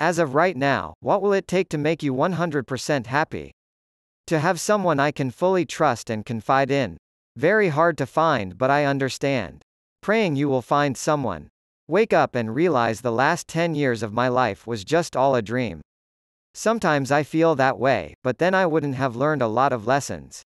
As of right now, what will it take to make you 100% happy? To have someone I can fully trust and confide in. Very hard to find, but I understand. Praying you will find someone. Wake up and realize the last 10 years of my life was just all a dream. Sometimes I feel that way, but then I wouldn't have learned a lot of lessons.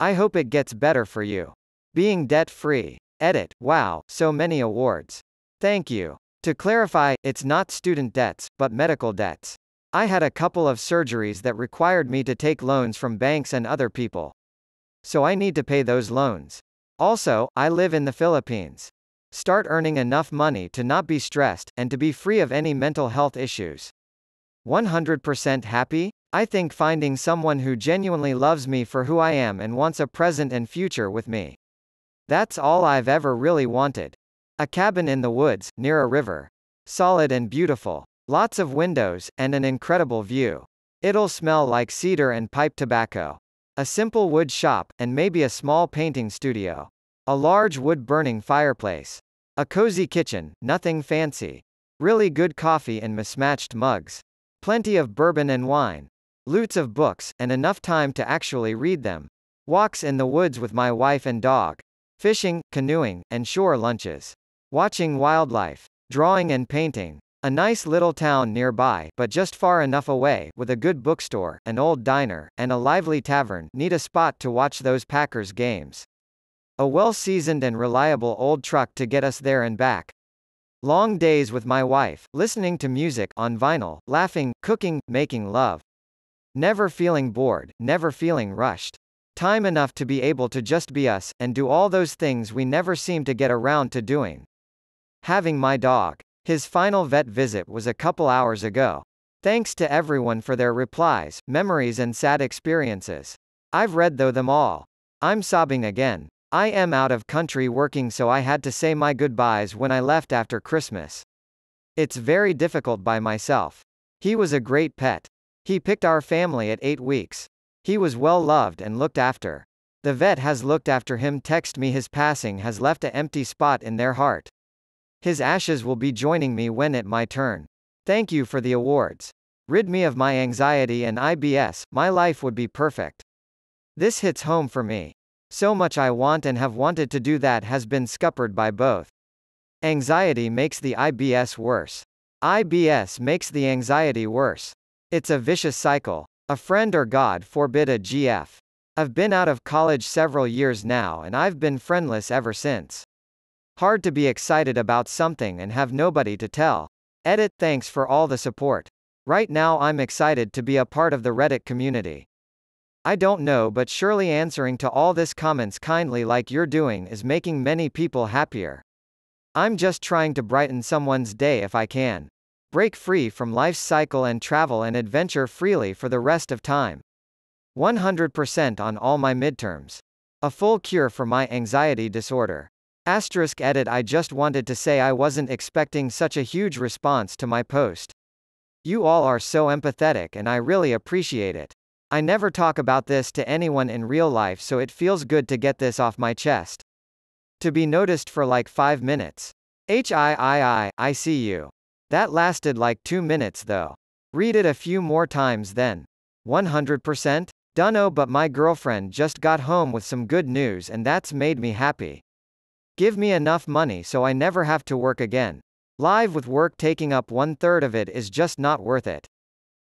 I hope it gets better for you. Being debt free. Edit, wow, so many awards. Thank you. To clarify, it's not student debts, but medical debts. I had a couple of surgeries that required me to take loans from banks and other people. So I need to pay those loans. Also, I live in the Philippines. Start earning enough money to not be stressed, and to be free of any mental health issues. 100% happy? I think finding someone who genuinely loves me for who I am and wants a present and future with me. That's all I've ever really wanted. A cabin in the woods, near a river. Solid and beautiful. Lots of windows, and an incredible view. It'll smell like cedar and pipe tobacco. A simple wood shop, and maybe a small painting studio. A large wood-burning fireplace. A cozy kitchen, nothing fancy. Really good coffee in mismatched mugs. Plenty of bourbon and wine. Loots of books, and enough time to actually read them. Walks in the woods with my wife and dog. Fishing, canoeing, and shore lunches. Watching wildlife. Drawing and painting. A nice little town nearby, but just far enough away, with a good bookstore, an old diner, and a lively tavern, need a spot to watch those Packers games. A well-seasoned and reliable old truck to get us there and back. Long days with my wife, listening to music, on vinyl, laughing, cooking, making love. Never feeling bored, never feeling rushed. Time enough to be able to just be us, and do all those things we never seem to get around to doing having my dog. His final vet visit was a couple hours ago. Thanks to everyone for their replies, memories and sad experiences. I've read though them all. I'm sobbing again. I am out of country working so I had to say my goodbyes when I left after Christmas. It's very difficult by myself. He was a great pet. He picked our family at 8 weeks. He was well loved and looked after. The vet has looked after him text me his passing has left a empty spot in their heart. His ashes will be joining me when at my turn. Thank you for the awards. Rid me of my anxiety and IBS, my life would be perfect. This hits home for me. So much I want and have wanted to do that has been scuppered by both. Anxiety makes the IBS worse. IBS makes the anxiety worse. It's a vicious cycle. A friend or God forbid a GF. I've been out of college several years now and I've been friendless ever since. Hard to be excited about something and have nobody to tell. Edit Thanks for all the support. Right now I'm excited to be a part of the Reddit community. I don't know but surely answering to all this comments kindly like you're doing is making many people happier. I'm just trying to brighten someone's day if I can. Break free from life's cycle and travel and adventure freely for the rest of time. 100% on all my midterms. A full cure for my anxiety disorder. Asterisk edit I just wanted to say I wasn't expecting such a huge response to my post. You all are so empathetic and I really appreciate it. I never talk about this to anyone in real life so it feels good to get this off my chest. To be noticed for like 5 minutes. HIII, I see you. That lasted like 2 minutes though. Read it a few more times then. 100%? Dunno but my girlfriend just got home with some good news and that's made me happy. Give me enough money so I never have to work again. Live with work taking up one third of it is just not worth it.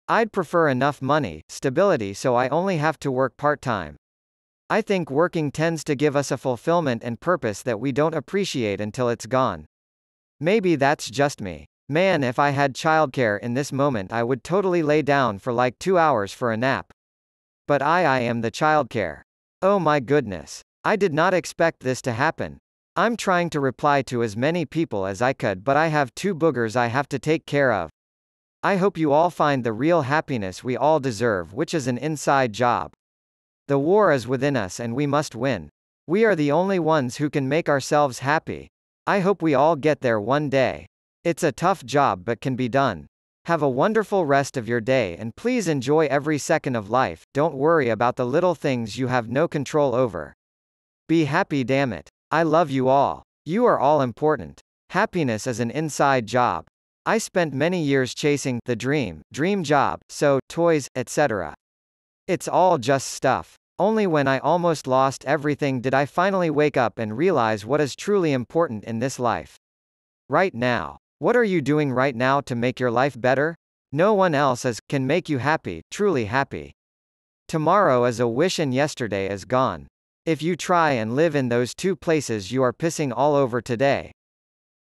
I'd prefer enough money, stability so I only have to work part time. I think working tends to give us a fulfillment and purpose that we don't appreciate until it's gone. Maybe that's just me. Man, if I had childcare in this moment, I would totally lay down for like two hours for a nap. But I, I am the childcare. Oh my goodness. I did not expect this to happen. I'm trying to reply to as many people as I could but I have two boogers I have to take care of. I hope you all find the real happiness we all deserve which is an inside job. The war is within us and we must win. We are the only ones who can make ourselves happy. I hope we all get there one day. It's a tough job but can be done. Have a wonderful rest of your day and please enjoy every second of life, don't worry about the little things you have no control over. Be happy damn it. I love you all. You are all important. Happiness is an inside job. I spent many years chasing the dream, dream job, so, toys, etc. It's all just stuff. Only when I almost lost everything did I finally wake up and realize what is truly important in this life. Right now. What are you doing right now to make your life better? No one else is, can make you happy, truly happy. Tomorrow is a wish and yesterday is gone. If you try and live in those two places you are pissing all over today.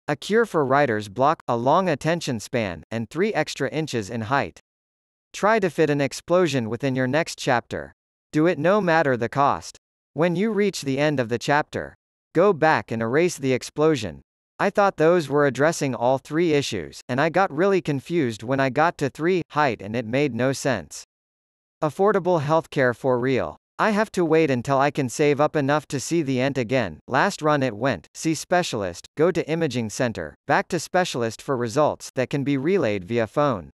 A cure for writer's block, a long attention span, and 3 extra inches in height. Try to fit an explosion within your next chapter. Do it no matter the cost. When you reach the end of the chapter, go back and erase the explosion. I thought those were addressing all three issues, and I got really confused when I got to 3, height and it made no sense. Affordable healthcare for real. I have to wait until I can save up enough to see the ant again. Last run it went, see specialist, go to imaging center, back to specialist for results that can be relayed via phone.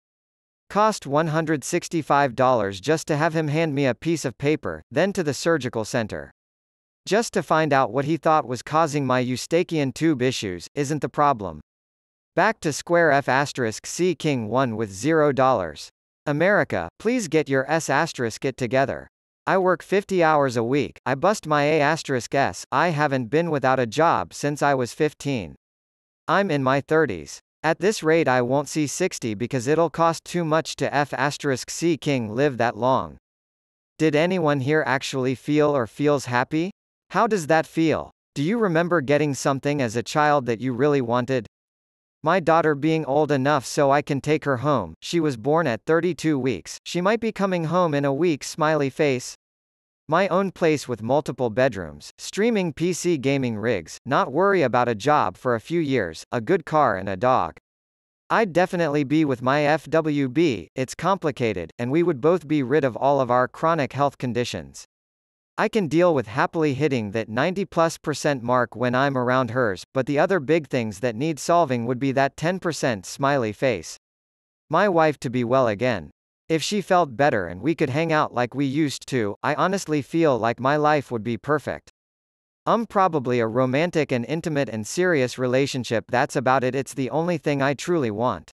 Cost $165 just to have him hand me a piece of paper, then to the surgical center. Just to find out what he thought was causing my eustachian tube issues, isn't the problem. Back to square F asterisk C King 1 with $0. America, please get your S asterisk it together. I work 50 hours a week, I bust my A asterisk S, I haven't been without a job since I was 15. I'm in my 30s. At this rate I won't see 60 because it'll cost too much to F asterisk C King live that long. Did anyone here actually feel or feels happy? How does that feel? Do you remember getting something as a child that you really wanted? My daughter being old enough so I can take her home, she was born at 32 weeks, she might be coming home in a week smiley face. My own place with multiple bedrooms, streaming PC gaming rigs, not worry about a job for a few years, a good car and a dog. I'd definitely be with my FWB, it's complicated, and we would both be rid of all of our chronic health conditions. I can deal with happily hitting that 90 plus percent mark when I'm around hers, but the other big things that need solving would be that 10% smiley face. My wife to be well again. If she felt better and we could hang out like we used to, I honestly feel like my life would be perfect. I'm probably a romantic and intimate and serious relationship that's about it it's the only thing I truly want.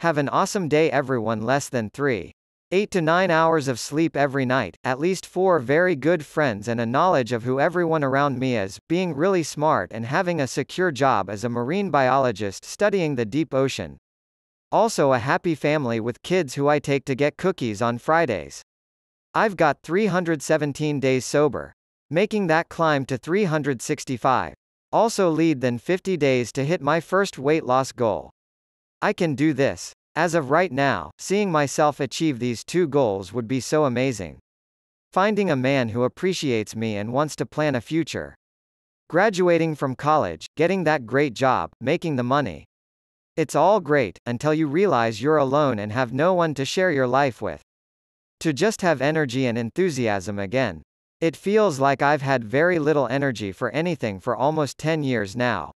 Have an awesome day everyone less than 3. 8 to 9 hours of sleep every night, at least 4 very good friends and a knowledge of who everyone around me is, being really smart and having a secure job as a marine biologist studying the deep ocean. Also a happy family with kids who I take to get cookies on Fridays. I've got 317 days sober. Making that climb to 365. Also lead than 50 days to hit my first weight loss goal. I can do this. As of right now, seeing myself achieve these two goals would be so amazing. Finding a man who appreciates me and wants to plan a future. Graduating from college, getting that great job, making the money. It's all great, until you realize you're alone and have no one to share your life with. To just have energy and enthusiasm again. It feels like I've had very little energy for anything for almost 10 years now.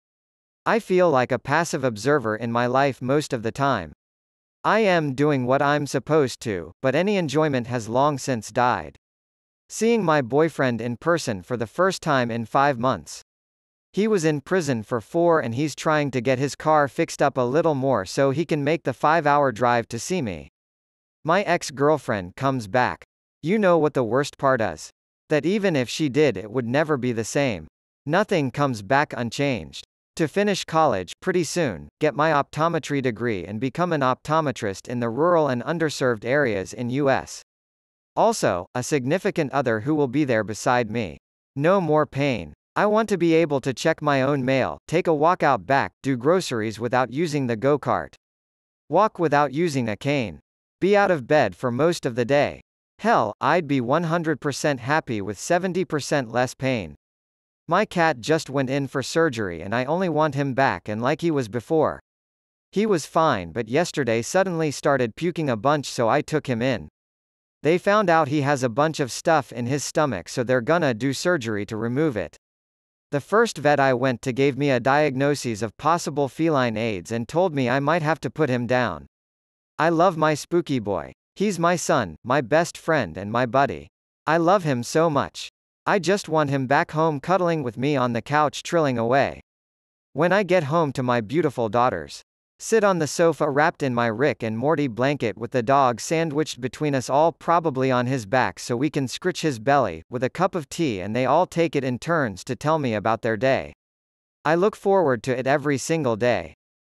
I feel like a passive observer in my life most of the time. I am doing what I'm supposed to, but any enjoyment has long since died. Seeing my boyfriend in person for the first time in five months. He was in prison for four and he's trying to get his car fixed up a little more so he can make the five hour drive to see me. My ex girlfriend comes back. You know what the worst part is? That even if she did, it would never be the same. Nothing comes back unchanged to finish college pretty soon, get my optometry degree and become an optometrist in the rural and underserved areas in US. Also, a significant other who will be there beside me. No more pain. I want to be able to check my own mail, take a walk out back, do groceries without using the go-kart. Walk without using a cane. Be out of bed for most of the day. Hell, I'd be 100% happy with 70% less pain. My cat just went in for surgery and I only want him back and like he was before. He was fine but yesterday suddenly started puking a bunch so I took him in. They found out he has a bunch of stuff in his stomach so they're gonna do surgery to remove it. The first vet I went to gave me a diagnosis of possible feline AIDS and told me I might have to put him down. I love my spooky boy. He's my son, my best friend and my buddy. I love him so much. I just want him back home cuddling with me on the couch trilling away. When I get home to my beautiful daughters. Sit on the sofa wrapped in my Rick and Morty blanket with the dog sandwiched between us all probably on his back so we can scritch his belly, with a cup of tea and they all take it in turns to tell me about their day. I look forward to it every single day.